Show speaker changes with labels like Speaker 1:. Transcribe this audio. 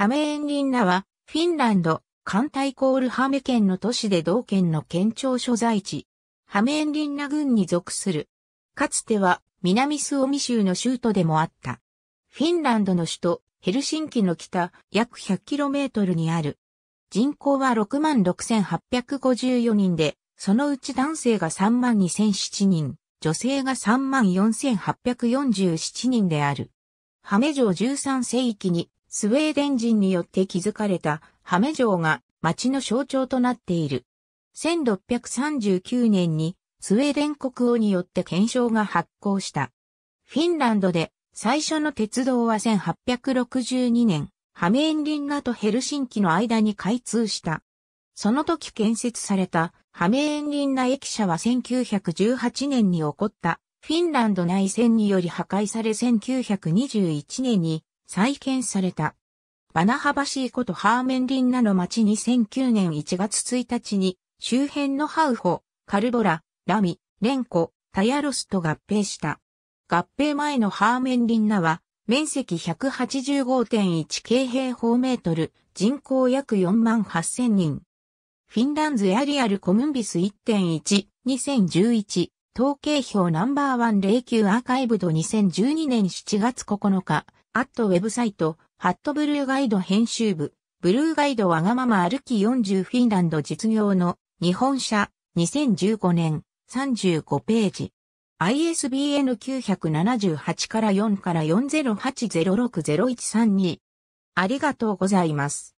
Speaker 1: ハメエンリンナは、フィンランド、艦隊
Speaker 2: コールハメ県の都市で同県の県庁所在地、ハメエンリンナ郡に属する。かつては、南スオミ州の州都でもあった。フィンランドの首都、ヘルシンキの北、約 100km にある。人口は66,854人で、そのうち男性が32,007人、女性が34,847人である。ハメ城13世紀にスウェーデン人によって築かれたハメ城が町の象徴となっている。1639年にスウェーデン国王によって検証が発行した。フィンランドで最初の鉄道は1862年、ハメエンリンナとヘルシンキの間に開通した。その時建設されたハメエンリンナ駅舎は1918年に起こったフィンランド内戦により破壊され1921年に再建された。バナハバシーことハーメンリンナの町に2009年1月1日に周辺のハウホ、カルボラ、ラミ、レンコ、タヤロスと合併した。合併前のハーメンリンナは面積185.1京平方メートル、人口約4万8000人。フィンランズエアリアルコムンビス1.1、2011統計表ナンバーワン0 9アーカイブド2012年7月9日、アットウェブサイト、ハットブルーガイド編集部、ブルーガイドわがまま歩き40フィンランド実業の日本社、2015年、35ページ。ISBN 978から4から4080601332。
Speaker 1: ありがとうございます。